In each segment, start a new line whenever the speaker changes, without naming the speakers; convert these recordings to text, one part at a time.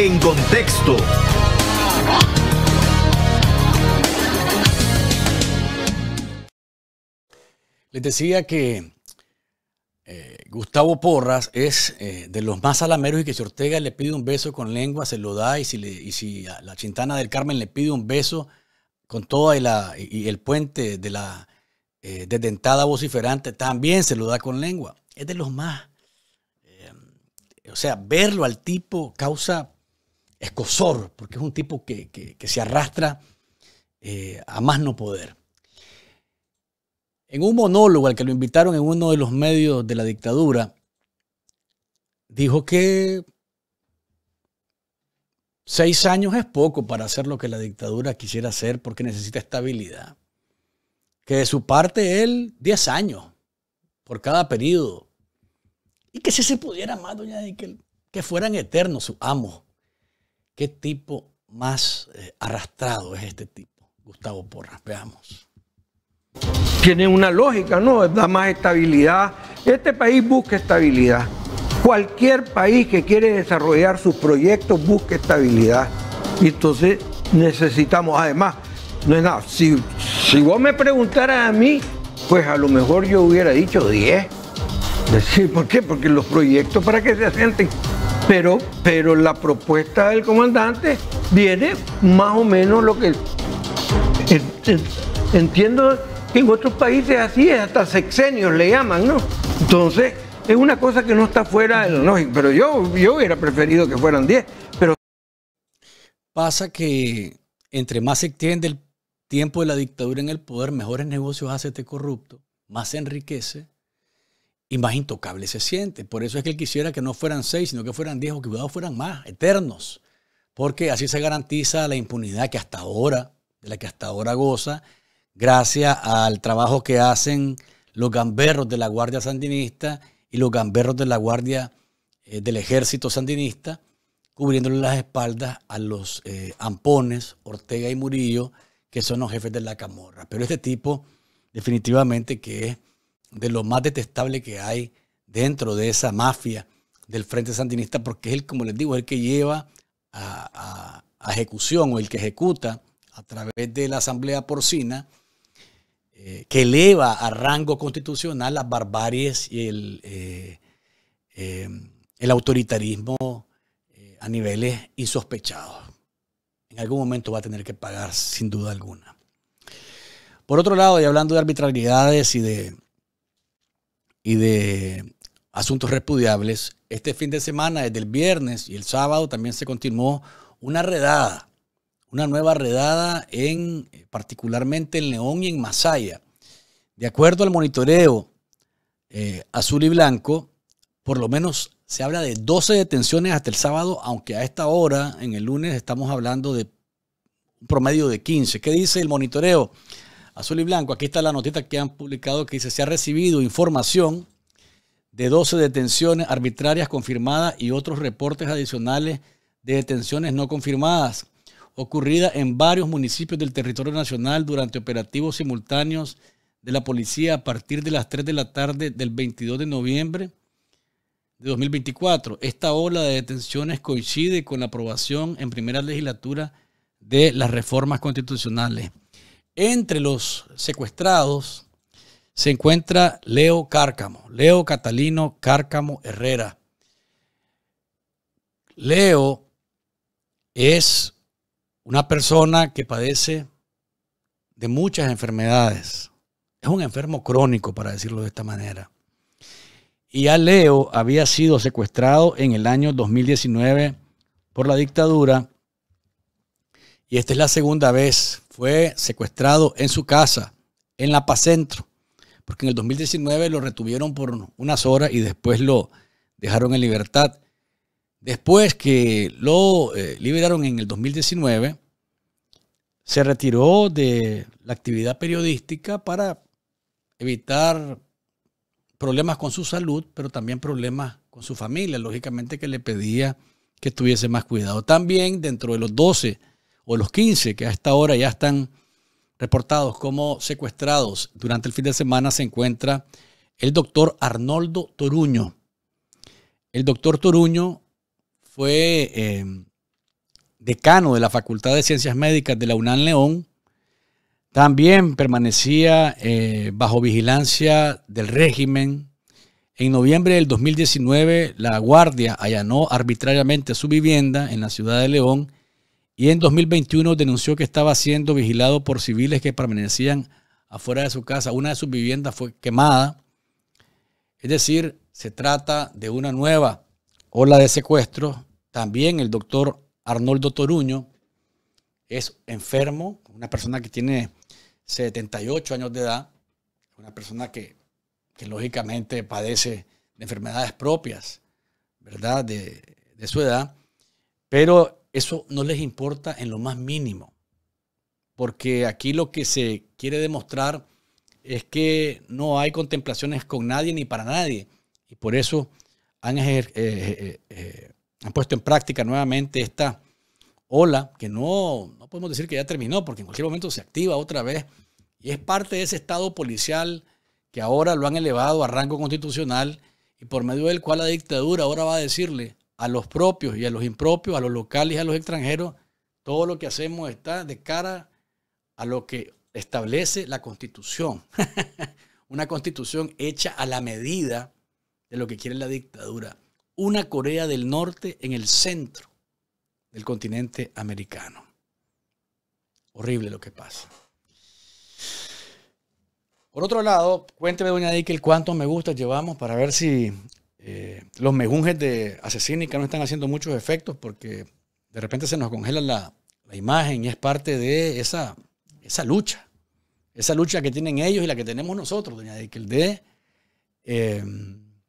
En contexto. Les decía que eh, Gustavo Porras es eh, de los más salameros y que si Ortega le pide un beso con lengua, se lo da. Y si, la Chintana del Carmen le pide un beso con toda y, el puente de la eh, desdentada vociferante, también se lo da con lengua. Es de los más. o sea, verlo al tipo causa escosor, porque es un tipo que, se arrastra eh, a más no poder. En un monólogo al que lo invitaron en uno de los medios de la dictadura, dijo que seis años es poco para hacer lo que la dictadura quisiera hacer porque necesita estabilidad. Que de su parte él, diez años por cada periodo. Y que si se pudiera más, doña, que, que fueran eternos sus amos ¿Qué
tipo más eh, arrastrado es este tipo? Gustavo Porras, veamos. Tiene una lógica, ¿no? Da más estabilidad. Este país busca estabilidad. Cualquier país que quiere desarrollar sus proyectos busca estabilidad. Y entonces necesitamos, además, no es nada. Si, vos me preguntaras a mí, pues a lo mejor yo hubiera dicho 10. Decir, ¿por qué? Porque los proyectos para qué se asienten pero, la propuesta del comandante viene más o menos lo que entiendo que en otros países así es, hasta sexenios le llaman, ¿no? Entonces, es una cosa que no está fuera de lo pero yo, yo hubiera preferido que fueran 10, pero...
Pasa que entre más se extiende el tiempo de la dictadura en el poder, mejores negocios hace este corrupto, más se enriquece y más intocable se siente. Por eso es que él quisiera que no fueran seis, sino que fueran diez o que cuidado fueran más, eternos. Porque así se garantiza la impunidad que hasta ahora, de la que hasta ahora goza, gracias al trabajo que hacen los gamberros de la Guardia Sandinista y los gamberros de la Guardia eh, del Ejército Sandinista, cubriéndole las espaldas a los eh, ampones, Ortega y Murillo, que son los jefes de la Camorra. Pero este tipo, definitivamente que es de lo más detestable que hay dentro de esa mafia del Frente Sandinista, porque es el, como les digo, el que lleva a, ejecución o el que ejecuta a través de la Asamblea Porcina, eh, que eleva a rango constitucional las barbaries y el, eh, eh, el autoritarismo a niveles insospechados. En algún momento va a tener que pagar, sin duda alguna. Por otro lado, y hablando de arbitrariedades y de y de asuntos repudiables. Este fin de semana, desde el viernes y el sábado, también se continuó una redada, una nueva redada en eh, particularmente en León y en Masaya. De acuerdo al monitoreo eh, azul y blanco, por lo menos se habla de 12 detenciones hasta el sábado, aunque a esta hora, en el lunes, estamos hablando de un promedio de 15. ¿Qué dice el monitoreo? azul y blanco, aquí está la notita que han publicado que dice, se ha recibido información de 12 detenciones arbitrarias confirmadas y otros reportes adicionales de detenciones no confirmadas ocurridas en varios municipios del territorio nacional durante operativos simultáneos de la policía a partir de las 3 de la tarde del 22 de noviembre de 2024. Esta ola de detenciones coincide con la aprobación en primera legislatura de las reformas constitucionales. Entre los secuestrados se encuentra Leo Cárcamo, Leo Catalino Cárcamo Herrera. Leo es una persona que padece de muchas enfermedades. Es un enfermo crónico, para decirlo de esta manera. Y ya Leo había sido secuestrado en el año 2019 por la dictadura. Y esta es la segunda vez fue secuestrado en su casa, en La Paz Centro, porque en el 2019 lo retuvieron por unas horas y después lo dejaron en libertad. Después que lo eh, liberaron en el 2019, se retiró de la actividad periodística para evitar problemas con su salud, pero también problemas con su familia, lógicamente que le pedía que tuviese más cuidado. También dentro de los 12 o los 15 que a esta hora ya están reportados como secuestrados durante el fin de semana se encuentra el doctor Arnoldo Toruño. El doctor Toruño fue eh, decano de la Facultad de Ciencias Médicas de la UNAM León. También permanecía eh, bajo vigilancia del régimen. En noviembre del 2019, la Guardia allanó arbitrariamente su vivienda en la ciudad de León y en 2021 denunció que estaba siendo vigilado por civiles que permanecían afuera de su casa. Una de sus viviendas fue quemada. Es decir, se trata de una nueva ola de secuestro. También el doctor Arnoldo Toruño es enfermo, una persona que tiene 78 años de edad, una persona que, lógicamente padece enfermedades propias, ¿verdad? De, de su edad. Pero eso no les importa en lo más mínimo. Porque aquí lo que se quiere demostrar es que no hay contemplaciones con nadie ni para nadie. Y por eso eh, eh, eh, han, puesto en práctica nuevamente esta ola que no, no podemos decir que ya terminó, porque en cualquier momento se activa otra vez. Y es parte de ese estado policial que ahora lo han elevado a rango constitucional y por medio del cual la dictadura ahora va a decirle a los propios y a los impropios, a los locales y a los extranjeros, todo lo que hacemos está de cara a lo que establece la constitución. Una constitución hecha a la medida de lo que quiere la dictadura. Una Corea del Norte en el centro del continente americano. Horrible lo que pasa. Por otro lado, cuénteme, doña Dickel, cuántos me gusta llevamos para ver si eh, los mejunjes de Asesínica no están haciendo muchos efectos porque de repente se nos congela la, imagen y es parte de esa, esa lucha. Esa lucha que tienen ellos y la que tenemos nosotros, doña Dickel, de eh,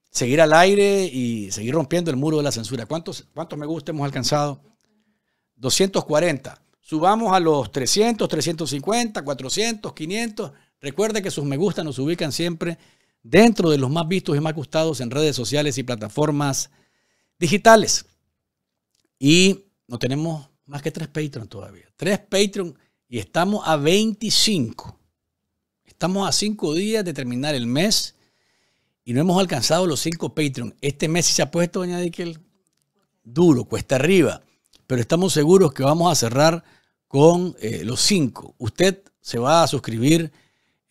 seguir al aire y seguir rompiendo el muro de la censura. ¿Cuántos, cuántos me gusta hemos alcanzado? 240. Subamos a los 300, 350, 400, 500. Recuerde que sus me gusta nos ubican siempre dentro de los más vistos y más gustados en redes sociales y plataformas digitales. Y no tenemos más que tres Patreon todavía. Tres Patreon y estamos a 25. Estamos a cinco días de terminar el mes y no hemos alcanzado los cinco Patreon. Este mes se ha puesto, doña Dickel, duro, cuesta arriba, pero estamos seguros que vamos a cerrar con eh, los cinco. Usted se va a suscribir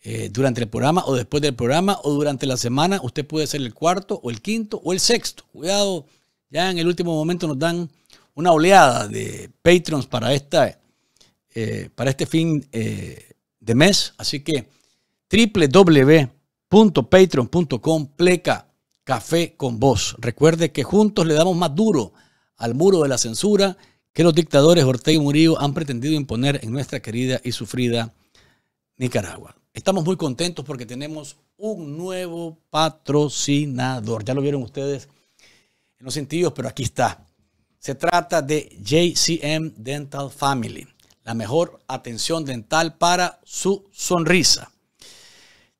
eh, durante el programa o después del programa o durante la semana. Usted puede ser el cuarto o el quinto o el sexto. Cuidado, ya en el último momento nos dan una oleada de patrons para, esta, eh, para este fin eh, de mes. Así que www.patreon.com pleca café con vos. Recuerde que juntos le damos más duro al muro de la censura que los dictadores Ortega y Murillo han pretendido imponer en nuestra querida y sufrida Nicaragua. Estamos muy contentos porque tenemos un nuevo patrocinador. Ya lo vieron ustedes en los sentidos, pero aquí está. Se trata de JCM Dental Family, la mejor atención dental para su sonrisa.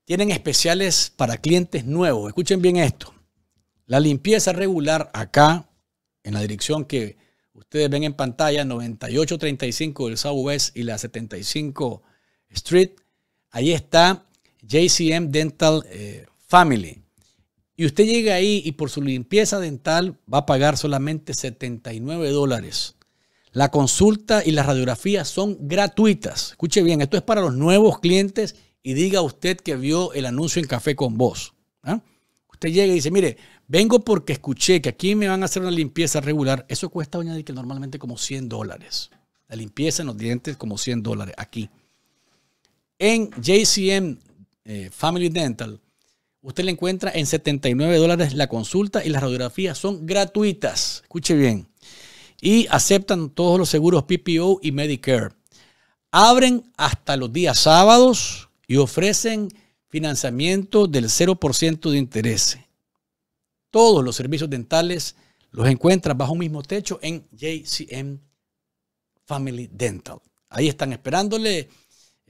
Tienen especiales para clientes nuevos. Escuchen bien esto. La limpieza regular acá, en la dirección que ustedes ven en pantalla, 9835 del West y la 75 Street Ahí está JCM Dental eh, Family. Y usted llega ahí y por su limpieza dental va a pagar solamente 79 dólares. La consulta y la radiografía son gratuitas. Escuche bien, esto es para los nuevos clientes y diga usted que vio el anuncio en Café con Vos. ¿ah? Usted llega y dice, mire, vengo porque escuché que aquí me van a hacer una limpieza regular. Eso cuesta, añadir que normalmente como 100 dólares. La limpieza en los dientes como 100 dólares aquí. En JCM eh, Family Dental, usted le encuentra en 79 dólares la consulta y las radiografías son gratuitas. Escuche bien. Y aceptan todos los seguros PPO y Medicare. Abren hasta los días sábados y ofrecen financiamiento del 0% de interés. Todos los servicios dentales los encuentran bajo un mismo techo en JCM Family Dental. Ahí están esperándole.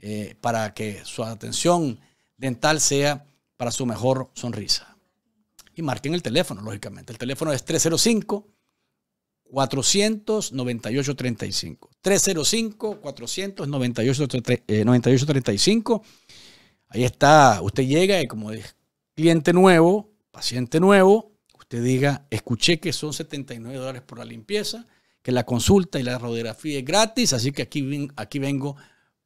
Eh, para que su atención dental sea para su mejor sonrisa. Y marquen el teléfono, lógicamente. El teléfono es 305 498 35. 305 498 35. Ahí está, usted llega y como es cliente nuevo, paciente nuevo, usted diga, escuché que son 79 dólares por la limpieza, que la consulta y la radiografía es gratis, así que aquí, aquí vengo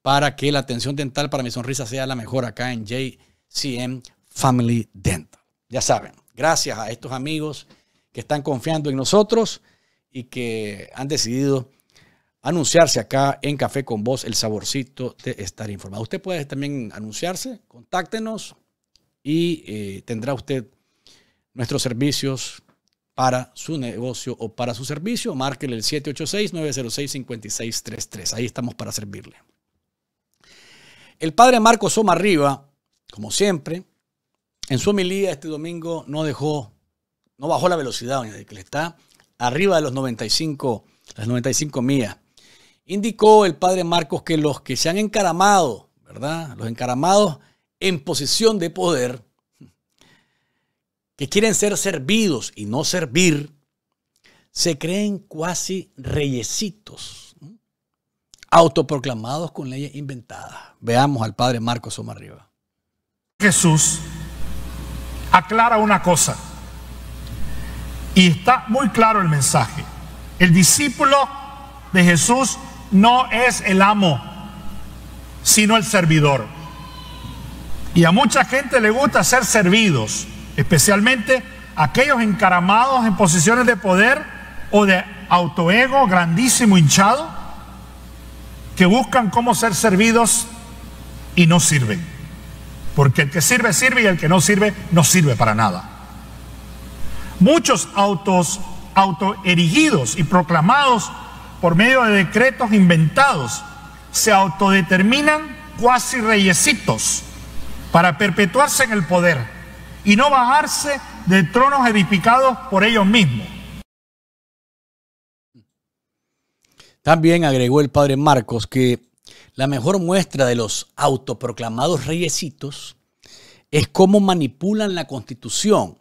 para que la atención dental para mi sonrisa sea la mejor acá en JCM Family Dental. Ya saben, gracias a estos amigos que están confiando en nosotros y que han decidido anunciarse acá en Café con Vos, el saborcito de estar informado. Usted puede también anunciarse, contáctenos y eh, tendrá usted nuestros servicios para su negocio o para su servicio. Márquenle el 786-906-5633. Ahí estamos para servirle. El padre Marcos Arriba, como siempre, en su homilía este domingo no dejó, no bajó la velocidad, que le está arriba de los 95, las 95 millas. Indicó el padre Marcos que los que se han encaramado, ¿verdad? Los encaramados en posición de poder, que quieren ser servidos y no servir, se creen cuasi reyesitos autoproclamados con leyes inventadas. Veamos al padre Marcos Somarriba.
Jesús aclara una cosa y está muy claro el mensaje. El discípulo de Jesús no es el amo, sino el servidor. Y a mucha gente le gusta ser servidos, especialmente aquellos encaramados en posiciones de poder o de autoego grandísimo hinchado que buscan cómo ser servidos y no sirven. Porque el que sirve, sirve y el que no sirve, no sirve para nada. Muchos autos autoerigidos y proclamados por medio de decretos inventados se autodeterminan cuasi reyesitos para perpetuarse en el poder y no bajarse de tronos edificados por ellos mismos. También
agregó el padre Marcos que la mejor muestra de los autoproclamados reyesitos es cómo manipulan la constitución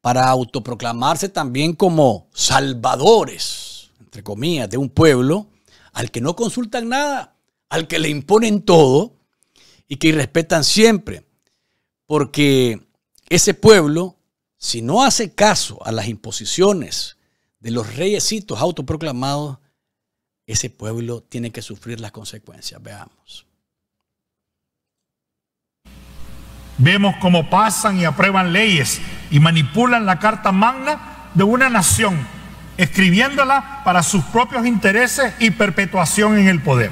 para autoproclamarse también como salvadores, entre comillas, de un pueblo al que no consultan nada, al que le imponen todo y que respetan siempre. Porque ese pueblo, si no hace caso a las imposiciones de los reyesitos autoproclamados, ese pueblo tiene que sufrir las consecuencias. Veamos.
Vemos cómo pasan y aprueban leyes y manipulan la Carta Magna de una nación, escribiéndola para sus propios intereses y perpetuación en el poder,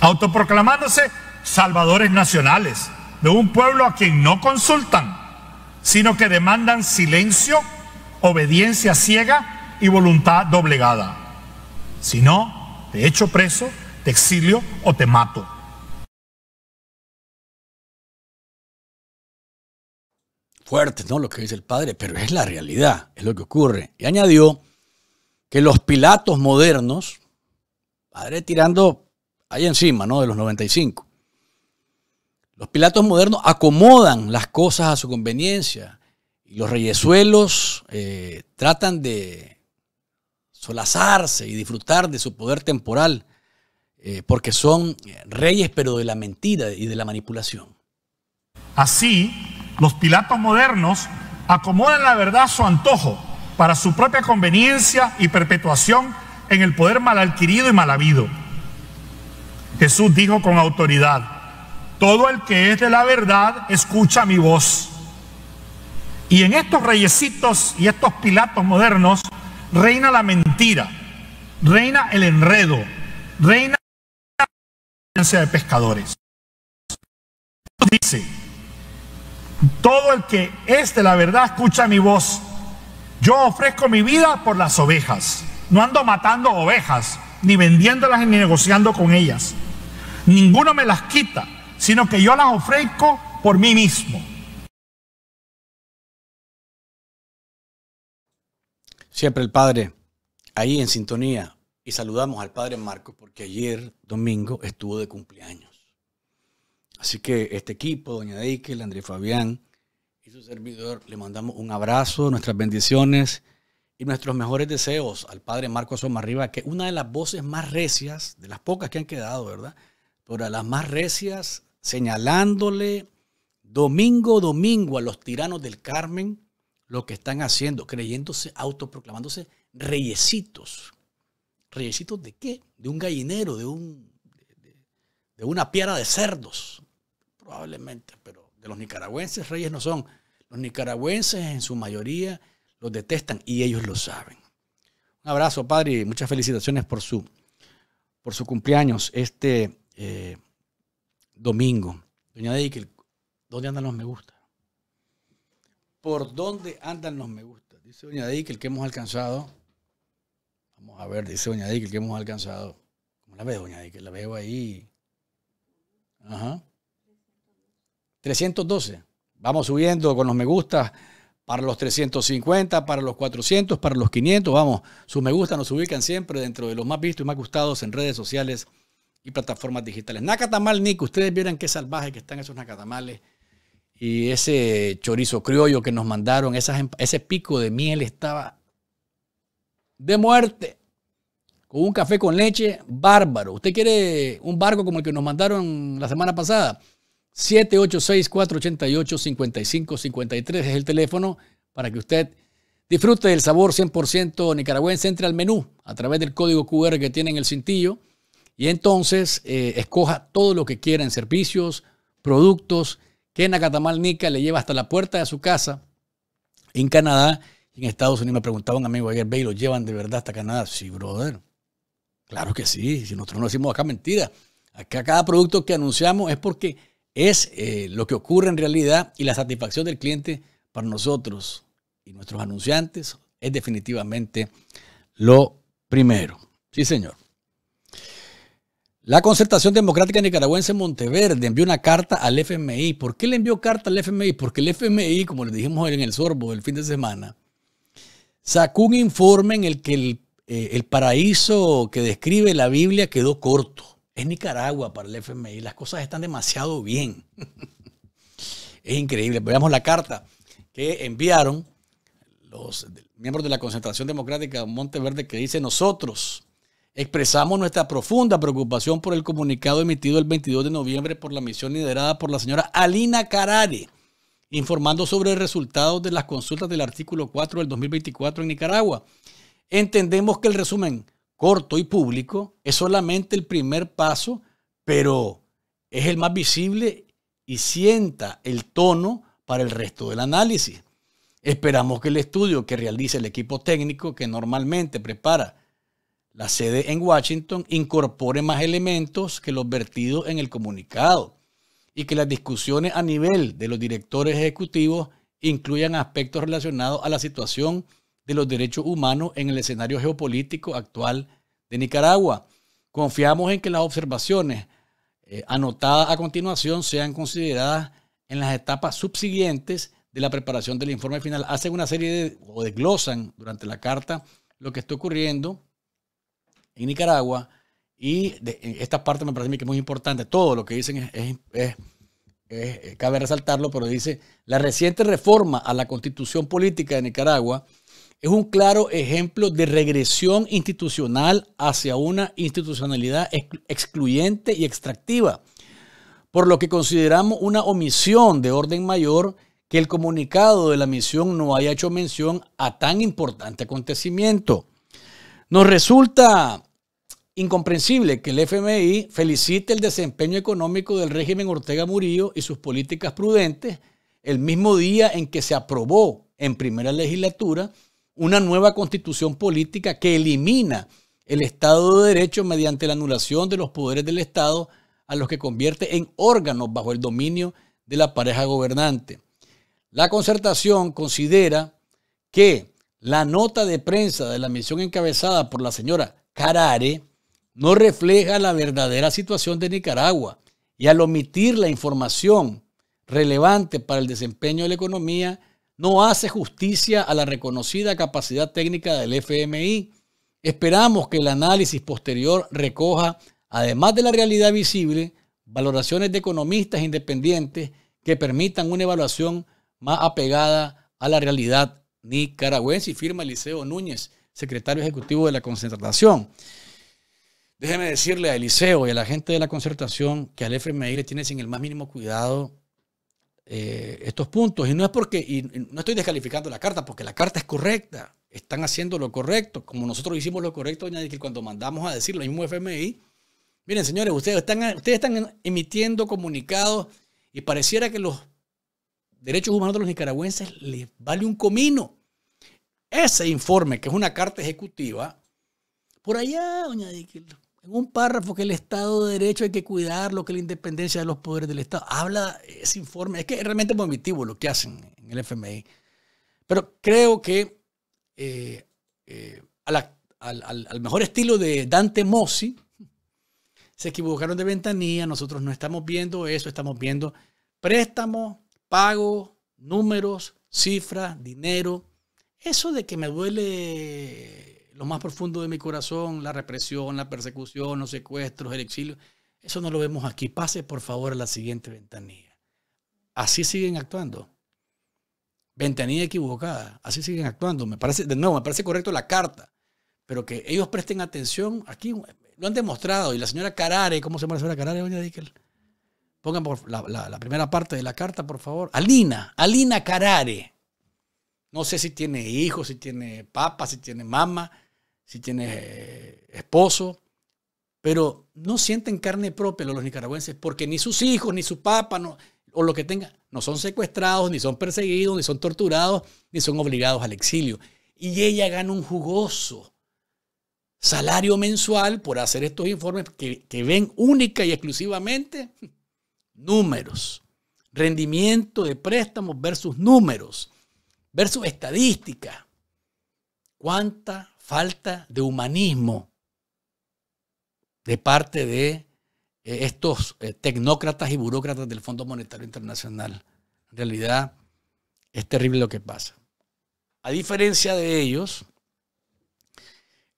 autoproclamándose salvadores nacionales de un pueblo a quien no consultan, sino que demandan silencio, obediencia ciega y voluntad doblegada. Si no, te echo preso, te exilio o te mato.
Fuerte, ¿no? Lo que dice el padre, pero es la realidad, es lo que ocurre. Y añadió que los Pilatos modernos, padre tirando ahí encima, ¿no? De los 95. Los Pilatos modernos acomodan las cosas a su conveniencia y los reyesuelos eh, tratan de solazarse y disfrutar de su poder temporal, eh, porque son eh, reyes pero de la mentira y de la manipulación.
Así, los Pilatos modernos acomodan la verdad a su antojo para su propia conveniencia y perpetuación en el poder mal adquirido y mal habido. Jesús dijo con autoridad, todo el que es de la verdad escucha mi voz. Y en estos reyesitos y estos Pilatos modernos, reina la mentira, reina el enredo, reina la de pescadores. Dice, todo el que es de la verdad escucha mi voz. Yo ofrezco mi vida por las ovejas. No ando matando ovejas, ni vendiéndolas ni negociando con ellas. Ninguno me las quita, sino que yo las ofrezco por mí mismo.
Siempre el Padre, ahí en sintonía. Y saludamos al Padre Marco porque ayer domingo estuvo de cumpleaños. Así que este equipo, Doña Deike, André Fabián y su servidor, le mandamos un abrazo, nuestras bendiciones y nuestros mejores deseos al Padre Marco Soma Arriba, que una de las voces más recias, de las pocas que han quedado, ¿verdad? Pero a las más recias, señalándole domingo, domingo a los tiranos del Carmen, lo que están haciendo, creyéndose, autoproclamándose reyesitos. ¿Reyesitos de qué? De un gallinero, de, un, de, una piedra de cerdos, probablemente, pero de los nicaragüenses reyes no son. Los nicaragüenses en su mayoría los detestan y ellos lo saben. Un abrazo, padre, y muchas felicitaciones por su, por su cumpleaños este eh, domingo. Doña Deikel, ¿dónde andan los me gusta? por dónde andan los me gusta. Dice Doña Dick, el que hemos alcanzado. Vamos a ver, dice Doña Dick, el que hemos alcanzado. ¿Cómo la veo Doña Dick? La veo ahí. Ajá. 312. Vamos subiendo con los me gustas para los 350, para los 400, para los 500. Vamos, sus me gusta nos ubican siempre dentro de los más vistos y más gustados en redes sociales y plataformas digitales. Nacatamal, Nick, ustedes vieran qué salvaje que están esos nacatamales y ese chorizo criollo que nos mandaron, esas, em, ese pico de miel estaba de muerte. Con un café con leche, bárbaro. ¿Usted quiere un barco como el que nos mandaron la semana pasada? 786-488-5553 es el teléfono para que usted disfrute del sabor 100% nicaragüense. Entre al menú a través del código QR que tiene en el cintillo y entonces eh, escoja todo lo que quiera en servicios, productos que Nacatamal Nica le lleva hasta la puerta de su casa en Canadá y en Estados Unidos. Me preguntaba un amigo ayer, ve, ¿lo llevan de verdad hasta Canadá? Sí, brother. Claro que sí. Si nosotros no decimos acá mentira. Acá cada producto que anunciamos es porque es eh, lo que ocurre en realidad y la satisfacción del cliente para nosotros y nuestros anunciantes es definitivamente lo primero. Sí, señor. La Concertación Democrática Nicaragüense Monteverde envió una carta al FMI. ¿Por qué le envió carta al FMI? Porque el FMI, como les dijimos en el sorbo el fin de semana, sacó un informe en el que el, eh, el paraíso que describe la Biblia quedó corto. Es Nicaragua para el FMI. Las cosas están demasiado bien. es increíble. Veamos la carta que enviaron los miembros de la Concentración Democrática Monteverde que dice nosotros Expresamos nuestra profunda preocupación por el comunicado emitido el 22 de noviembre por la misión liderada por la señora Alina Carare, informando sobre resultados de las consultas del artículo 4 del 2024 en Nicaragua. Entendemos que el resumen corto y público es solamente el primer paso, pero es el más visible y sienta el tono para el resto del análisis. Esperamos que el estudio que realice el equipo técnico que normalmente prepara la sede en Washington incorpore más elementos que los vertidos en el comunicado y que las discusiones a nivel de los directores ejecutivos incluyan aspectos relacionados a la situación de los derechos humanos en el escenario geopolítico actual de Nicaragua. Confiamos en que las observaciones eh, anotadas a continuación sean consideradas en las etapas subsiguientes de la preparación del informe final. Hacen una serie de, o desglosan durante la carta lo que está ocurriendo en Nicaragua. Y de, esta parte me parece que muy importante. Todo lo que dicen es, eh, cabe resaltarlo, pero dice, la reciente reforma a la constitución política de Nicaragua es un claro ejemplo de regresión institucional hacia una institucionalidad excluyente y extractiva, por lo que consideramos una omisión de orden mayor que el comunicado de la misión no haya hecho mención a tan importante acontecimiento. Nos resulta incomprensible que el FMI felicite el desempeño económico del régimen Ortega Murillo y sus políticas prudentes el mismo día en que se aprobó en primera legislatura una nueva constitución política que elimina el Estado de Derecho mediante la anulación de los poderes del Estado a los que convierte en órganos bajo el dominio de la pareja gobernante. La concertación considera que la nota de prensa de la misión encabezada por la señora Carare no refleja la verdadera situación de Nicaragua y al omitir la información relevante para el desempeño de la economía, no hace justicia a la reconocida capacidad técnica del FMI. Esperamos que el análisis posterior recoja, además de la realidad visible, valoraciones de economistas independientes que permitan una evaluación más apegada a la realidad nicaragüense y firma Eliseo Núñez, secretario ejecutivo de la concertación. Déjeme decirle a Eliseo y a la gente de la concertación que al FMI le tiene sin el más mínimo cuidado eh, estos puntos. Y no es porque, no estoy descalificando la carta, porque la carta es correcta. Están haciendo lo correcto. Como nosotros hicimos lo correcto, doña que cuando mandamos a decir lo mismo FMI, miren señores, ustedes están, ustedes están emitiendo comunicados y pareciera que los derechos humanos de los nicaragüenses les vale un comino. Ese informe, que es una carta ejecutiva, por allá, en un párrafo que el Estado de Derecho hay que cuidar lo que la independencia de los poderes del Estado, habla ese informe. Es que es realmente vomitivo lo que hacen en el FMI. Pero creo que eh, eh, al, al mejor estilo de Dante Mossi, se equivocaron de ventanilla, nosotros no estamos viendo eso, estamos viendo préstamos pago, números, cifras, dinero. Eso de que me duele lo más profundo de mi corazón, la represión, la persecución, los secuestros, el exilio, eso no lo vemos aquí. Pase por favor a la siguiente ventanilla. Así siguen actuando. Ventanilla equivocada. Así siguen actuando. Me parece, de nuevo, me parece correcto la carta. Pero que ellos presten atención, aquí lo han demostrado. Y la señora Carare, ¿cómo se llama la señora Carare, doña Dickel? Pongan la, primera parte de la carta, por favor. Alina, Alina Carare. No sé si tiene hijos, si tiene papa, si tiene mamá, si tiene eh, esposo, pero no sienten carne propia los nicaragüenses porque ni sus hijos, ni su papa, o lo que tengan, no son secuestrados, ni son perseguidos, ni son torturados, ni son obligados al exilio. Y ella gana un jugoso salario mensual por hacer estos informes que ven única y exclusivamente números. Rendimiento de préstamos versus números, versus estadística. ¿Cuánta falta de humanismo de parte de eh, estos eh, tecnócratas y burócratas del Fondo Monetario Internacional? En realidad es terrible lo que pasa. A diferencia de ellos,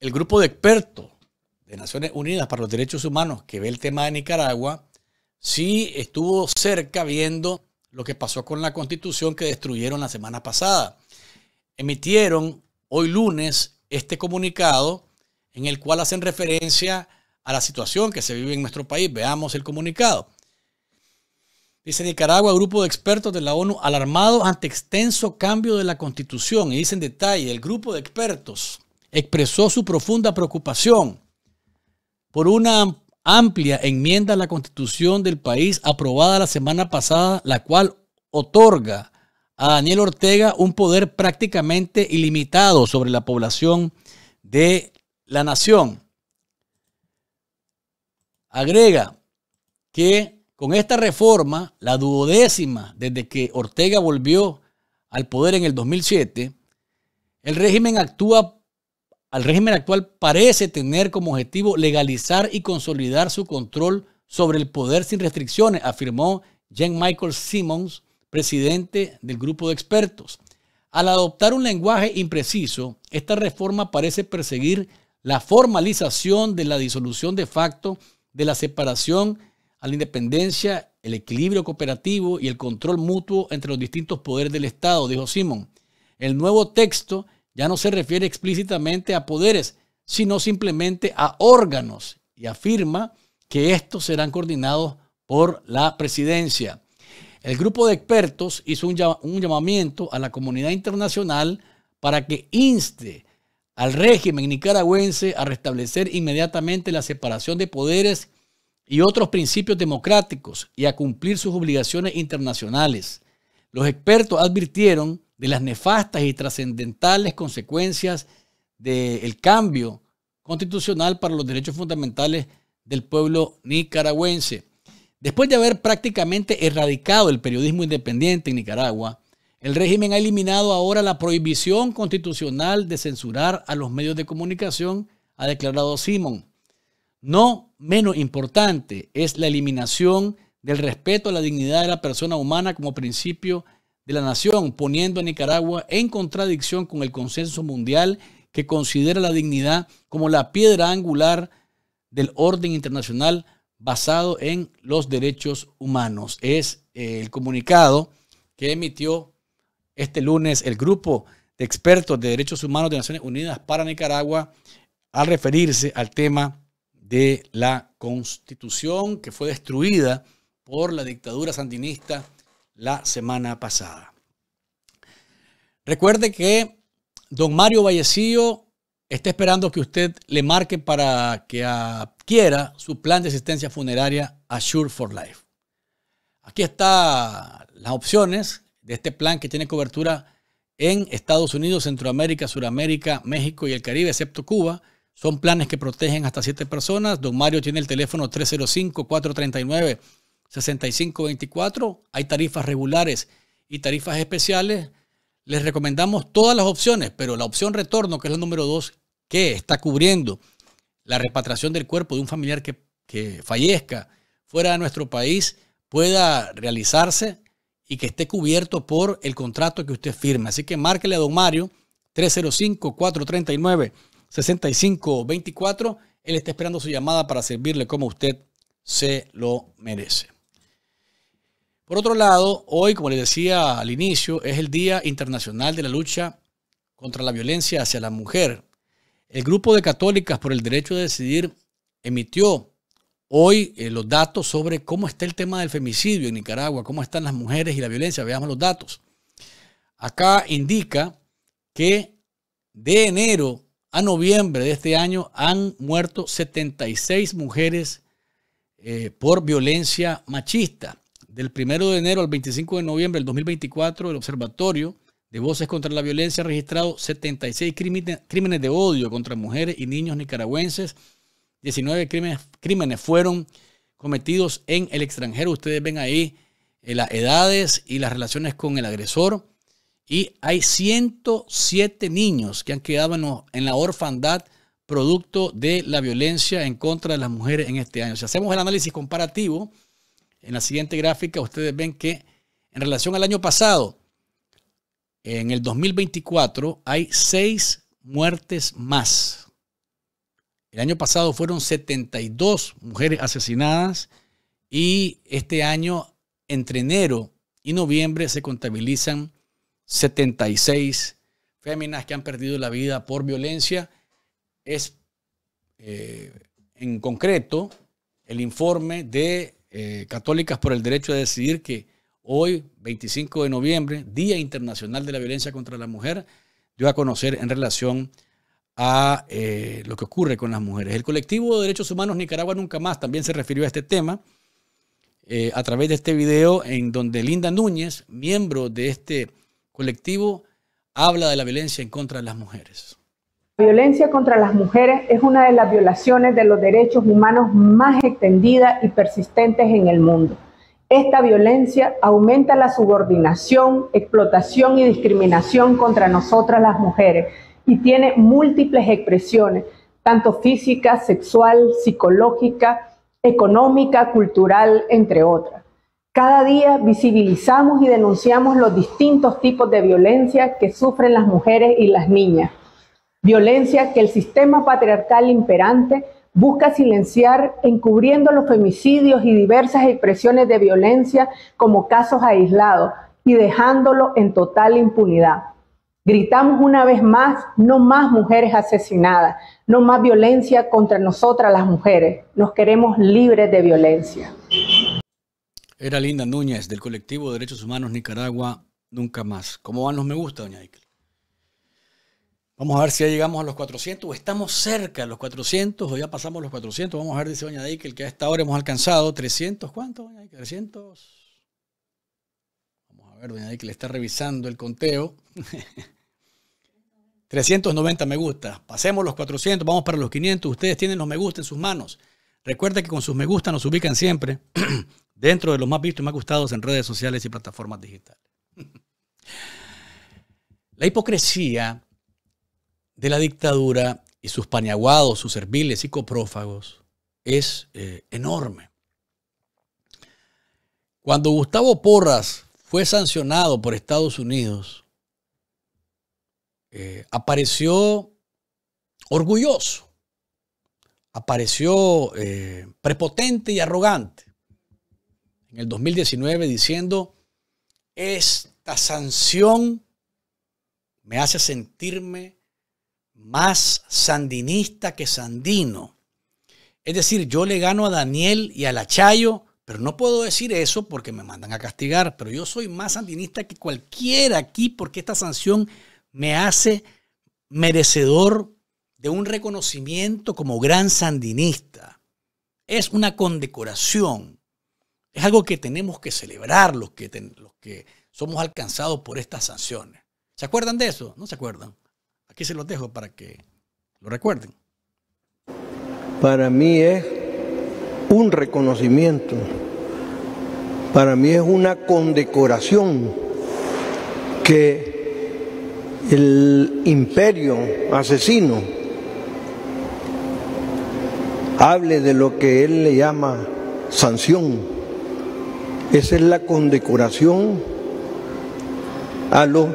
el grupo de expertos de Naciones Unidas para los Derechos Humanos que ve el tema de Nicaragua sí estuvo cerca viendo lo que pasó con la constitución que destruyeron la semana pasada. Emitieron hoy lunes este comunicado en el cual hacen referencia a la situación que se vive en nuestro país. Veamos el comunicado. Dice Nicaragua, grupo de expertos de la ONU alarmado ante extenso cambio de la constitución. Y dice en detalle, el grupo de expertos expresó su profunda preocupación por una amplia enmienda a la constitución del país aprobada la semana pasada, la cual otorga a Daniel Ortega un poder prácticamente ilimitado sobre la población de la nación. Agrega que con esta reforma, la duodécima desde que Ortega volvió al poder en el 2007, el régimen actúa al régimen actual parece tener como objetivo legalizar y consolidar su control sobre el poder sin restricciones, afirmó Jean Michael Simmons, presidente del grupo de expertos. Al adoptar un lenguaje impreciso, esta reforma parece perseguir la formalización de la disolución de facto, de la separación a la independencia, el equilibrio cooperativo y el control mutuo entre los distintos poderes del Estado, dijo Simons. El nuevo texto ya no se refiere explícitamente a poderes, sino simplemente a órganos y afirma que estos serán coordinados por la presidencia. El grupo de expertos hizo un, llamamiento a la comunidad internacional para que inste al régimen nicaragüense a restablecer inmediatamente la separación de poderes y otros principios democráticos y a cumplir sus obligaciones internacionales. Los expertos advirtieron de las nefastas y trascendentales consecuencias del cambio constitucional para los derechos fundamentales del pueblo nicaragüense. Después de haber prácticamente erradicado el periodismo independiente en Nicaragua, el régimen ha eliminado ahora la prohibición constitucional de censurar a los medios de comunicación, ha declarado Simón. No menos importante es la eliminación del respeto a la dignidad de la persona humana como principio de la nación, poniendo a Nicaragua en contradicción con el consenso mundial que considera la dignidad como la piedra angular del orden internacional basado en los derechos humanos. Es eh, el comunicado que emitió este lunes el grupo de expertos de derechos humanos de Naciones Unidas para Nicaragua al referirse al tema de la constitución que fue destruida por la dictadura sandinista la semana pasada. Recuerde que don Mario Vallecillo está esperando que usted le marque para que adquiera su plan de asistencia funeraria Assure for Life. Aquí están las opciones de este plan que tiene cobertura en Estados Unidos, Centroamérica, Suramérica, México y el Caribe, excepto Cuba. Son planes que protegen hasta siete personas. Don Mario tiene el teléfono 305 439 6524. Hay tarifas regulares y tarifas especiales. Les recomendamos todas las opciones, pero la opción retorno, que es la número dos que está cubriendo la repatriación del cuerpo de un familiar que, que fallezca fuera de nuestro país, pueda realizarse y que esté cubierto por el contrato que usted firme. Así que márquele a don Mario 305-439-6524. Él está esperando su llamada para servirle como usted se lo merece. Por otro lado, hoy, como les decía al inicio, es el Día Internacional de la Lucha contra la Violencia hacia la Mujer. El grupo de católicas por el derecho de decidir emitió hoy eh, los datos sobre cómo está el tema del femicidio en Nicaragua, cómo están las mujeres y la violencia. Veamos los datos. Acá indica que de enero a noviembre de este año han muerto 76 mujeres eh, por violencia machista. Del 1 de enero al 25 de noviembre del 2024, el Observatorio de Voces contra la Violencia ha registrado 76 crímenes de odio contra mujeres y niños nicaragüenses. 19 crímenes, fueron cometidos en el extranjero. Ustedes ven ahí eh, las edades y las relaciones con el agresor. Y hay 107 niños que han quedado en, en la orfandad producto de la violencia en contra de las mujeres en este año. Si hacemos el análisis comparativo en la siguiente gráfica ustedes ven que en relación al año pasado, en el 2024 hay seis muertes más. El año pasado fueron 72 mujeres asesinadas y este año, entre enero y noviembre, se contabilizan 76 féminas que han perdido la vida por violencia. Es eh, en concreto el informe de eh, católicas por el Derecho a Decidir que hoy, 25 de noviembre, Día Internacional de la Violencia contra la Mujer, dio a conocer en relación a eh, lo que ocurre con las mujeres. El colectivo de derechos humanos Nicaragua Nunca Más también se refirió a este tema eh, a través de este video en donde Linda Núñez, miembro de este colectivo, habla de la violencia en contra de las
mujeres. La violencia contra las mujeres es una de las violaciones de los derechos humanos más extendidas y persistentes en el mundo. Esta violencia aumenta la subordinación, explotación y discriminación contra nosotras las mujeres y tiene múltiples expresiones, tanto física, sexual, psicológica, económica, cultural, entre otras. Cada día visibilizamos y denunciamos los distintos tipos de violencia que sufren las mujeres y las niñas violencia que el sistema patriarcal imperante busca silenciar encubriendo los femicidios y diversas expresiones de violencia como casos aislados y dejándolo en total impunidad. Gritamos una vez más, no más mujeres asesinadas, no más violencia contra nosotras las mujeres. Nos queremos libres de violencia.
Era Linda Núñez del colectivo Derechos Humanos Nicaragua, nunca más. ¿Cómo van los me gusta, doña Vamos a ver si ya llegamos a los 400 o estamos cerca de los 400 o ya pasamos los 400. Vamos a ver, dice Doña que el que a esta hora hemos alcanzado 300. ¿Cuánto, Doña 300. Vamos a ver, Doña que le está revisando el conteo. 390 me gusta. Pasemos los 400, vamos para los 500. Ustedes tienen los me gusta en sus manos. Recuerda que con sus me gusta nos ubican siempre dentro de los más vistos y más gustados en redes sociales y plataformas digitales. La hipocresía de la dictadura y sus pañaguados, sus serviles y coprófagos es eh, enorme. Cuando Gustavo Porras fue sancionado por Estados Unidos, eh, apareció orgulloso, apareció eh, prepotente y arrogante en el 2019 diciendo, esta sanción me hace sentirme más sandinista que sandino. Es decir, yo le gano a Daniel y a la pero no puedo decir eso porque me mandan a castigar. Pero yo soy más sandinista que cualquiera aquí porque esta sanción me hace merecedor de un reconocimiento como gran sandinista. Es una condecoración. Es algo que tenemos que celebrar los que, los que somos alcanzados por estas sanciones. ¿Se acuerdan de eso? No se acuerdan. Aquí se los dejo para que
lo recuerden. Para mí es un reconocimiento, para mí es una condecoración que el imperio asesino hable de lo que él le llama sanción. Esa es la condecoración a los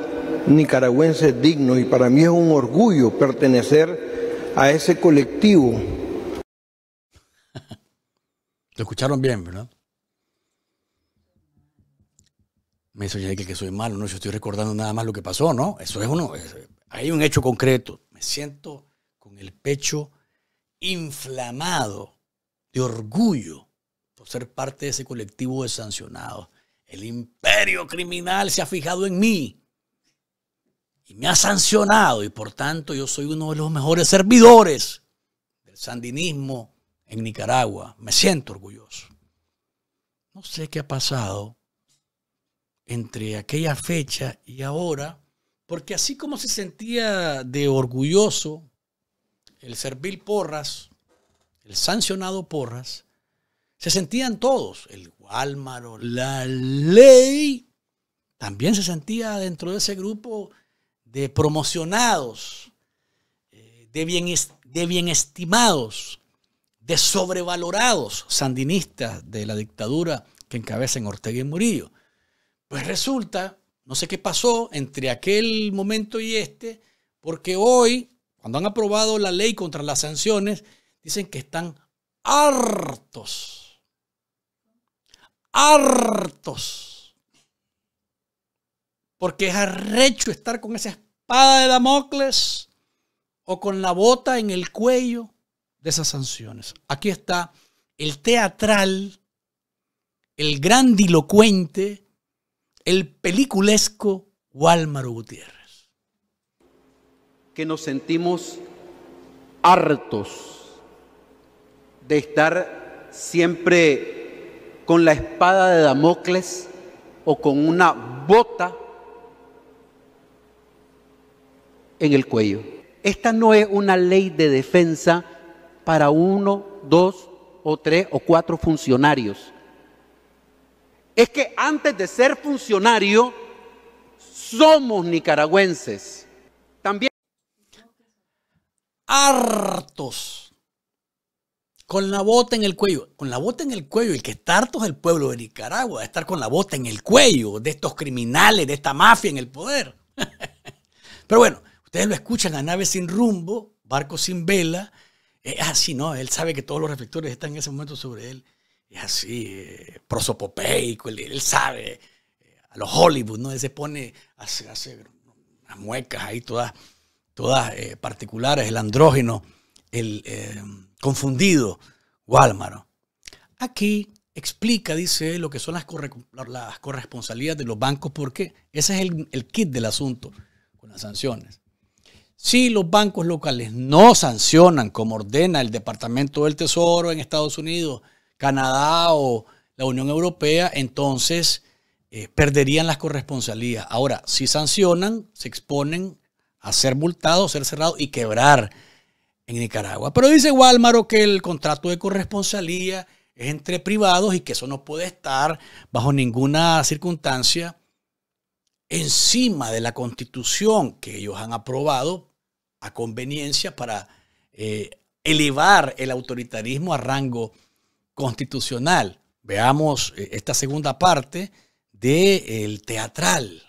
nicaragüense digno y para mí es un orgullo pertenecer a ese colectivo.
Lo escucharon bien, ¿verdad? Me soñé que soy malo, no, yo estoy recordando nada más lo que pasó, ¿no? Eso es uno, hay un hecho concreto. Me siento con el pecho inflamado de orgullo por ser parte de ese colectivo de sancionados. El imperio criminal se ha fijado en mí y me ha sancionado y por tanto yo soy uno de los mejores servidores del sandinismo en Nicaragua. Me siento orgulloso. No sé qué ha pasado entre aquella fecha y ahora, porque así como se sentía de orgulloso el servil Porras, el sancionado Porras, se sentían todos, el Guálmaro, la ley, también se sentía dentro de ese grupo de promocionados, eh, de bien, de estimados, de sobrevalorados sandinistas de la dictadura que encabezan Ortega y Murillo. Pues resulta, no sé qué pasó entre aquel momento y este, porque hoy, cuando han aprobado la ley contra las sanciones, dicen que están hartos, hartos, porque es arrecho estar con esas espada de Damocles o con la bota en el cuello de esas sanciones. Aquí está el teatral, el grandilocuente, el peliculesco Walmaro Gutiérrez. Que nos
sentimos hartos de estar siempre con la espada de Damocles o con una bota en el cuello. Esta no es una ley de defensa para uno, dos o tres o cuatro funcionarios. Es que antes de ser funcionario, somos nicaragüenses. También
hartos. Con la bota en el cuello. Con la bota en el cuello. El que está harto es el pueblo de Nicaragua. De estar con la bota en el cuello de estos criminales, de esta mafia en el poder. Pero bueno, Ustedes lo escuchan a nave sin rumbo, barco sin vela. Eh, es así, ¿no? Él sabe que todos los reflectores están en ese momento sobre él. Es así, eh, prosopopeico, él, sabe. Eh, a los Hollywood, ¿no? Él se pone, hace, hace unas muecas ahí todas, todas particulares, el andrógeno, el confundido, Walmaro. Aquí explica, dice, lo que son las, las corresponsalías de los bancos, porque ese es el, el kit del asunto con las sanciones. Si los bancos locales no sancionan como ordena el Departamento del Tesoro en Estados Unidos, Canadá o la Unión Europea, entonces eh, perderían las corresponsalías. Ahora, si sancionan, se exponen a ser multados, ser cerrados y quebrar en Nicaragua. Pero dice Walmaro que el contrato de corresponsalía es entre privados y que eso no puede estar bajo ninguna circunstancia encima de la constitución que ellos han aprobado a conveniencia para eh, elevar el autoritarismo a rango constitucional. Veamos eh, esta segunda parte del teatral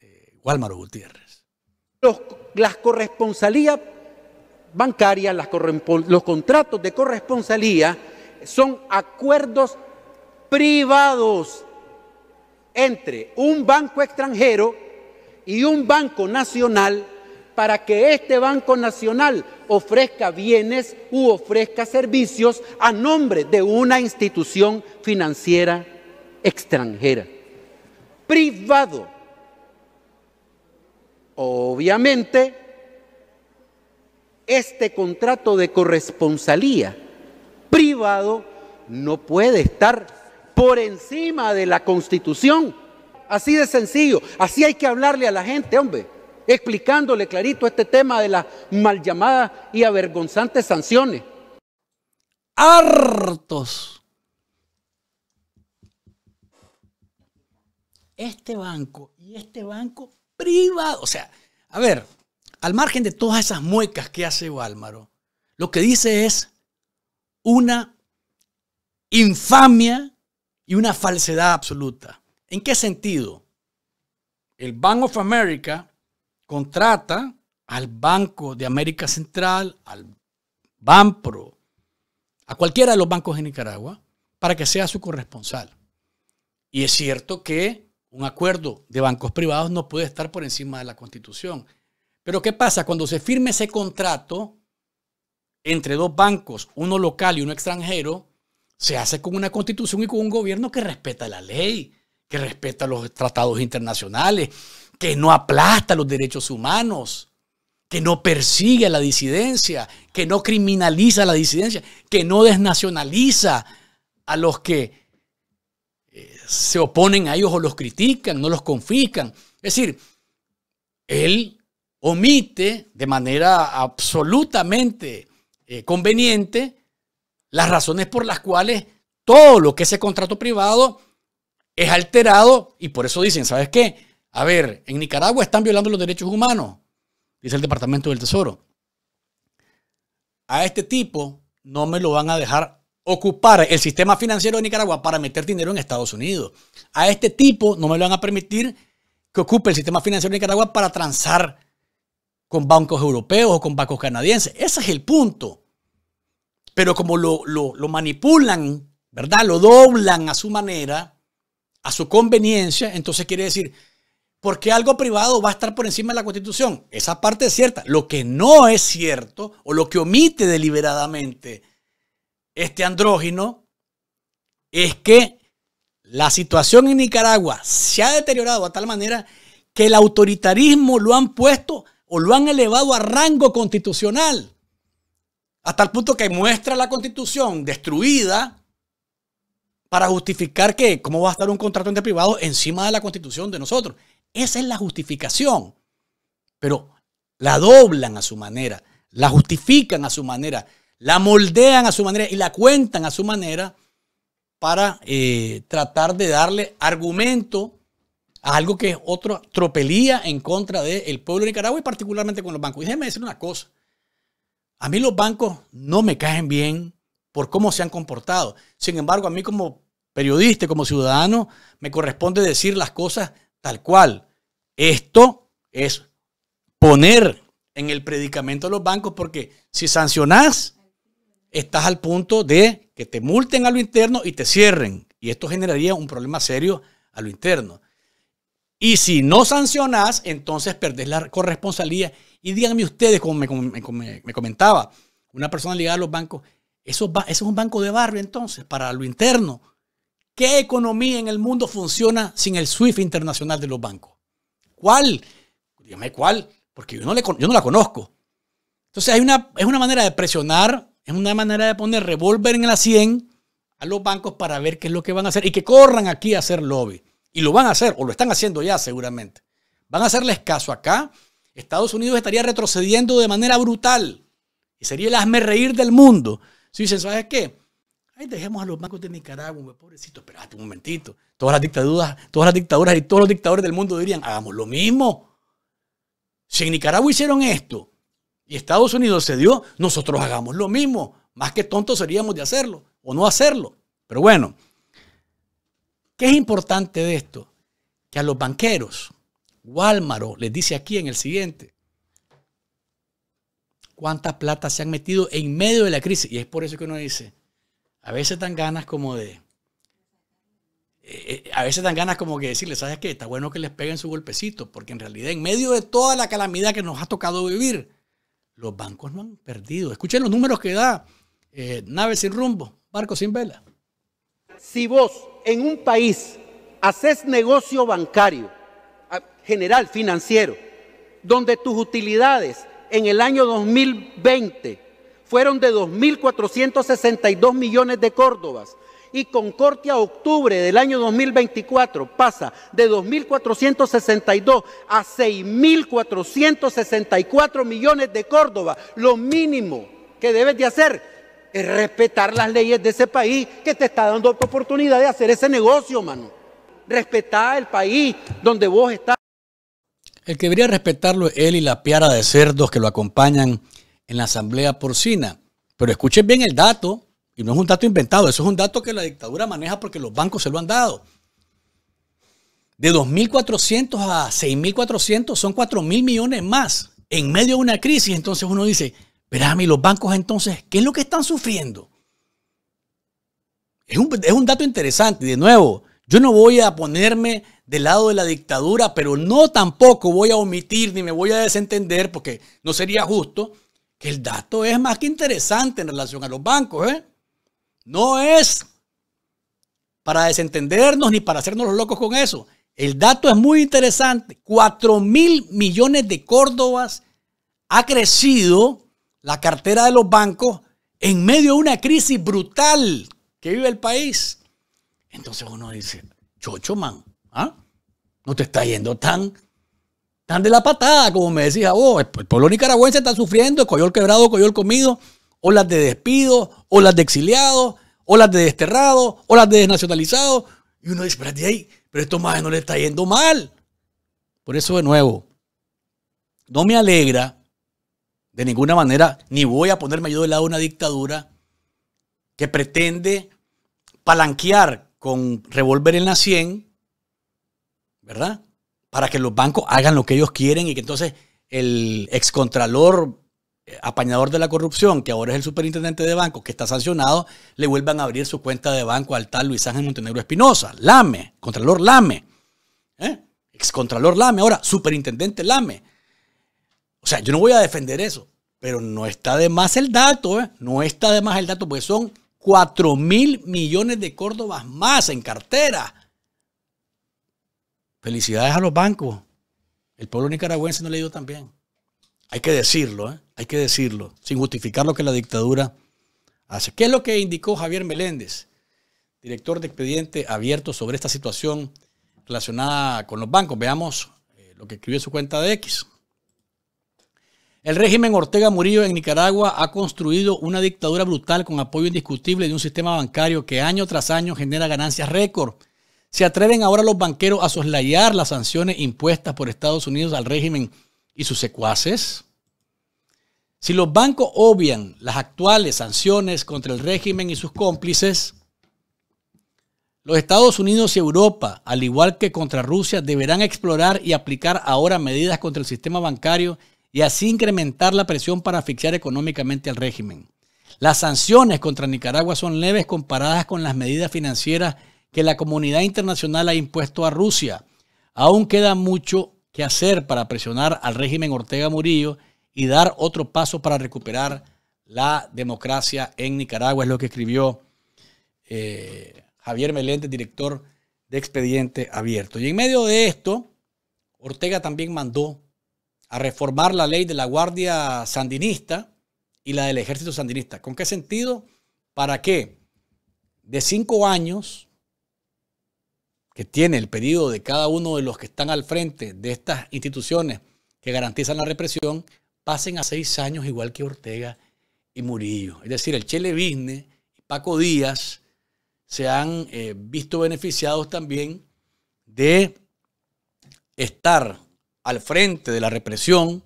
eh, Gutiérrez. las corresponsalías
bancarias, los contratos de corresponsalía son acuerdos privados entre un banco extranjero y un banco nacional para que este Banco Nacional ofrezca bienes u ofrezca servicios a nombre de una institución financiera extranjera, privado. Obviamente, este contrato de corresponsalía privado no puede estar por encima de la constitución. Así de sencillo, así hay que hablarle a la gente, hombre, explicándole clarito este tema de las mal llamadas y avergonzantes sanciones. Hartos.
Este banco y este banco
privado, o sea, a ver, al margen de todas esas muecas que hace Bálmaro, lo que dice es una infamia y una falsedad absoluta. ¿En qué sentido? El Bank of America contrata al Banco de América Central, al Banpro, a cualquiera de los bancos de Nicaragua, para que sea su corresponsal. Y es cierto que un acuerdo de bancos privados no puede estar por encima de la Constitución. Pero ¿qué pasa? Cuando se firme ese contrato entre dos bancos, uno local y uno extranjero, se hace con una constitución y con un gobierno que respeta la ley, que respeta los tratados internacionales, que no aplasta los derechos humanos, que no persigue a la disidencia, que no criminaliza a la disidencia, que no desnacionaliza a los que eh, se oponen a ellos o los critican, no los confiscan. Es decir, él omite de manera absolutamente eh, conveniente las razones por las cuales todo lo que ese contrato privado es alterado y por eso dicen, ¿sabes qué? A ver, en Nicaragua están violando los derechos humanos, dice el Departamento del Tesoro. A este tipo no me lo van a dejar ocupar el sistema financiero de Nicaragua para meter dinero en Estados Unidos. A este tipo no me lo van a permitir que ocupe el sistema financiero de Nicaragua para transar con bancos europeos o con bancos canadienses. Ese es el punto. Pero como lo, manipulan, ¿verdad? Lo doblan a su manera, a su conveniencia, entonces quiere decir, ¿por qué algo privado va a estar por encima de la Constitución? Esa parte es cierta. Lo que no es cierto, o lo que omite deliberadamente este andrógino, es que la situación en Nicaragua se ha deteriorado a tal manera que el autoritarismo lo han puesto o lo han elevado a rango constitucional. Hasta el punto que muestra la constitución destruida para justificar que cómo va a estar un contrato entre privados encima de la constitución de nosotros. Esa es la justificación. Pero la doblan a su manera, la justifican a su manera, la moldean a su manera y la cuentan a su manera para eh, tratar de darle argumento a algo que es otra tropelía en contra del pueblo de Nicaragua y particularmente con los bancos. Y decir una cosa. A mí los bancos no me caen bien por cómo se han comportado. Sin embargo, a mí como periodista, como ciudadano, me corresponde decir las cosas tal cual. Esto es poner en el predicamento a los bancos porque si sancionás, estás al punto de que te multen a lo interno y te cierren. Y esto generaría un problema serio a lo interno. Y si no sancionás, entonces perdés la corresponsalía. Y díganme ustedes, como me, comentaba una persona ligada a los bancos, eso, eso es un banco de barrio entonces, para lo interno. ¿Qué economía en el mundo funciona sin el SWIFT internacional de los bancos? ¿Cuál? Dígame cuál, porque yo no, le, no la conozco. Entonces hay una, es una manera de presionar, es una manera de poner revólver en la 100 a los bancos para ver qué es lo que van a hacer y que corran aquí a hacer lobby. Y lo van a hacer, o lo están haciendo ya seguramente. Van a hacerles caso acá. Estados Unidos estaría retrocediendo de manera brutal. Y sería el hazme reír del mundo. Si dicen, ¿sabes qué? Ahí dejemos a los bancos de Nicaragua, pobrecito, espérate un momentito. Todas las dictaduras, todas las dictaduras y todos los dictadores del mundo dirían, hagamos lo mismo. Si en Nicaragua hicieron esto y Estados Unidos se nosotros hagamos lo mismo. Más que tontos seríamos de hacerlo o no hacerlo. Pero bueno, ¿Qué es importante de esto? Que a los banqueros, Walmaro les dice aquí en el siguiente, cuánta plata se han metido en medio de la crisis. Y es por eso que uno dice, a veces dan ganas como de... Eh, eh, a veces dan ganas como que decirles, ¿sabes qué? Está bueno que les peguen su golpecito, porque en realidad en medio de toda la calamidad que nos ha tocado vivir, los bancos no han perdido. Escuchen los números que da eh, Nave sin rumbo, barco sin vela.
Si vos en un país haces negocio bancario, ah, general, financiero, donde tus utilidades en el año 2020 fueron de 2.462 millones de córdobas y corte a octubre del año 2024 pasa de 2.462 a 6.464 millones de Córdobas. lo mínimo que debes de hacer es respetar las leyes de ese país que te está dando oportunidad de hacer ese negocio, mano. Respetar el país donde vos estás.
El que debería respetarlo es él y la piara de cerdos que lo acompañan en la asamblea porcina. Pero escuchen bien el dato, y no es un dato inventado, eso es un dato que la dictadura maneja porque los bancos se lo han dado. De 2.400 a 6.400 son 4.000 millones más en medio de una crisis. Entonces uno dice, pero ah, a mí, los bancos entonces, ¿qué es lo que están sufriendo? Es un, dato interesante. De nuevo, yo no voy a ponerme del lado de la dictadura, pero no tampoco voy a omitir ni me voy a desentender porque no sería justo que el dato es más que interesante en relación a los bancos. ¿eh? No es para desentendernos ni para hacernos los locos con eso. El dato es muy interesante. 4 mil millones de Córdobas ha crecido la cartera de los bancos en medio de una crisis brutal que vive el país. Entonces uno dice, chocho, man, ¿ah? no te está yendo tan, tan de la patada, como me decías vos. el pueblo nicaragüense está sufriendo, el coyol quebrado, coyol comido, olas de despido, olas de exiliados, olas de o olas de desnacionalizado. Y uno dice, de ahí, pero esto más no le está yendo mal. Por eso, de nuevo, no me alegra de ninguna manera, ni voy a ponerme yo de lado una dictadura que pretende palanquear con revólver en la 100, ¿verdad? Para que los bancos hagan lo que ellos quieren y que entonces el excontralor eh, apañador de la corrupción, que ahora es el superintendente de banco, que está sancionado, le vuelvan a abrir su cuenta de banco al tal Luis Ángel Montenegro Espinosa. Lame, Contralor Lame. ¿eh? Excontralor Lame, ahora superintendente Lame. O sea, yo no voy a defender eso, pero no está de más el dato, ¿eh? No está de más el dato, porque son 4 mil millones de córdobas más en cartera. Felicidades a los bancos. El pueblo nicaragüense no le dio tan bien. Hay que decirlo, ¿eh? hay que decirlo, sin justificar lo que la dictadura hace. ¿Qué es lo que indicó Javier Meléndez, director de expediente abierto sobre esta situación relacionada con los bancos? Veamos eh, lo que escribió en su cuenta de X. El régimen Ortega Murillo en Nicaragua ha construido una dictadura brutal con apoyo indiscutible de un sistema bancario que año tras año genera ganancias récord. Se atreven ahora los banqueros a soslayar las sanciones impuestas por Estados Unidos al régimen y sus secuaces. Si los bancos obvian las actuales sanciones contra el régimen y sus cómplices, los Estados Unidos y Europa, al igual que contra Rusia, deberán explorar y aplicar ahora medidas contra el sistema bancario y así incrementar la presión para asfixiar económicamente al régimen. Las sanciones contra Nicaragua son leves comparadas con las medidas financieras que la comunidad internacional ha impuesto a Rusia. Aún queda mucho que hacer para presionar al régimen Ortega Murillo y dar otro paso para recuperar la democracia en Nicaragua, es lo que escribió eh, Javier Meléndez, director de Expediente Abierto. Y en medio de esto, Ortega también mandó a reformar la ley de la Guardia Sandinista y la del Ejército Sandinista. ¿Con qué sentido? Para que de cinco años que tiene el pedido de cada uno de los que están al frente de estas instituciones que garantizan la represión, pasen a seis años igual que Ortega y Murillo. Es decir, el Chele y Paco Díaz se han eh, visto beneficiados también de estar al frente de la represión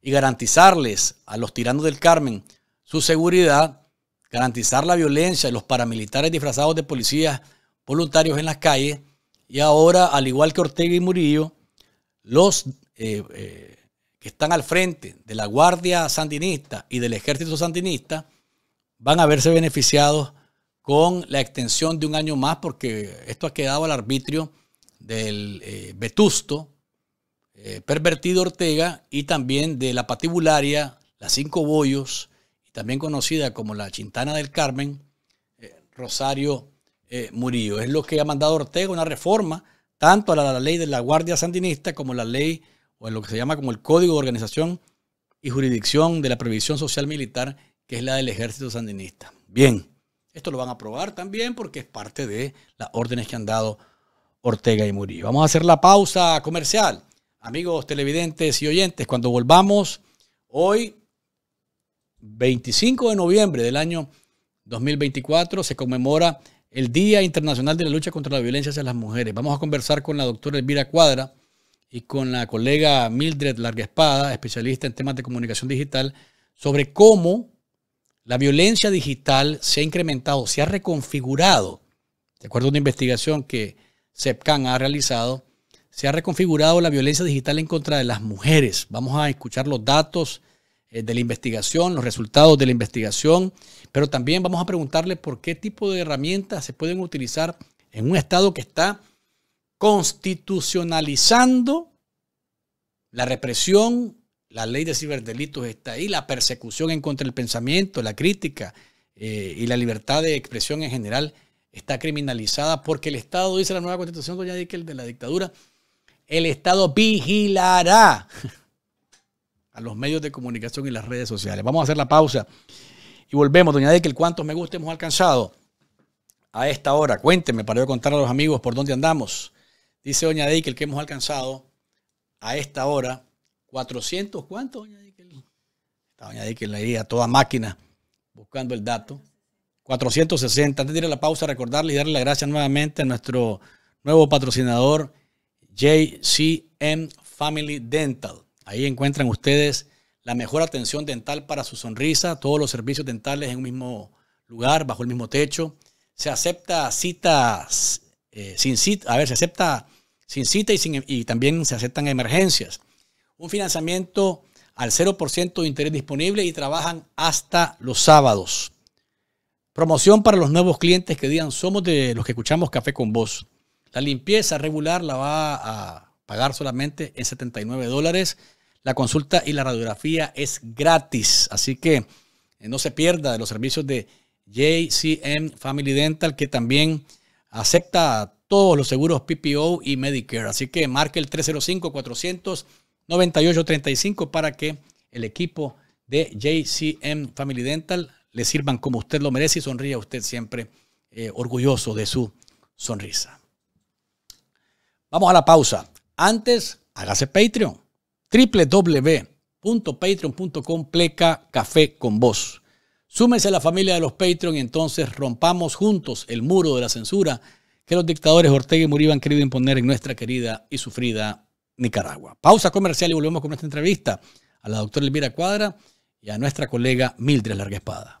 y garantizarles a los tiranos del Carmen su seguridad, garantizar la violencia de los paramilitares disfrazados de policías voluntarios en las calles y ahora, al igual que Ortega y Murillo, los eh, eh, que están al frente de la Guardia Sandinista y del Ejército Sandinista van a verse beneficiados con la extensión de un año más porque esto ha quedado al arbitrio del eh, vetusto eh, Pervertido Ortega y también de la patibularia, las Cinco Bollos, y también conocida como la Chintana del Carmen, eh, Rosario eh, Murillo. Es lo que ha mandado Ortega, una reforma tanto a la, ley de la Guardia Sandinista como la ley, o en lo que se llama como el Código de Organización y Jurisdicción de la Previsión Social Militar, que es la del Ejército Sandinista. Bien, esto lo van a aprobar también porque es parte de las órdenes que han dado Ortega y Murillo. Vamos a hacer la pausa comercial amigos televidentes y oyentes, cuando volvamos hoy, 25 de noviembre del año 2024, se conmemora el Día Internacional de la Lucha contra la Violencia hacia las Mujeres. Vamos a conversar con la doctora Elvira Cuadra y con la colega Mildred Espada, especialista en temas de comunicación digital, sobre cómo la violencia digital se ha incrementado, se ha reconfigurado, de acuerdo a una investigación que CEPCAN ha realizado se ha reconfigurado la violencia digital en contra de las mujeres. Vamos a escuchar los datos eh, de la investigación, los resultados de la investigación, pero también vamos a preguntarle por qué tipo de herramientas se pueden utilizar en un Estado que está constitucionalizando la represión, la ley de ciberdelitos está ahí, la persecución en contra del pensamiento, la crítica eh, y la libertad de expresión en general está criminalizada porque el Estado, dice la nueva constitución, doña que el de la dictadura, el Estado vigilará a los medios de comunicación y las redes sociales. Vamos a hacer la pausa y volvemos. Doña Deikel, ¿cuántos me gusta hemos alcanzado a esta hora? Cuénteme para yo contar a los amigos por dónde andamos. Dice Doña Deikel que hemos alcanzado a esta hora 400, ¿Cuántos, Doña Deikel? Está Doña Deikel ahí a toda máquina buscando el dato. 460. Antes de ir a la pausa, recordarle y darle las gracias nuevamente a nuestro nuevo patrocinador, JCM Family Dental. Ahí encuentran ustedes la mejor atención dental para su sonrisa, todos los servicios dentales en un mismo lugar, bajo el mismo techo. Se acepta citas eh, sin cita, a ver, se acepta sin cita y, y también se aceptan emergencias. Un financiamiento al 0% de interés disponible y trabajan hasta los sábados. Promoción para los nuevos clientes que digan somos de los que escuchamos Café con Vos. La limpieza regular la va a pagar solamente en 79 dólares. La consulta y la radiografía es gratis, así que eh, no se pierda de los servicios de JCM Family Dental, que también acepta todos los seguros PPO y Medicare. Así que marque el 305-498-35 para que el equipo de JCM Family Dental le sirvan como usted lo merece y sonría usted siempre eh, orgulloso de su sonrisa. Vamos a la pausa. Antes, hágase Patreon. www.patreon.com pleca café con Voz. Súmese a la familia de los Patreon y entonces rompamos juntos el muro de la censura que los dictadores Ortega y Murillo han querido imponer en nuestra querida y sufrida Nicaragua. Pausa comercial y volvemos con nuestra entrevista a la doctora Elvira Cuadra y a nuestra colega Mildred Larga Espada.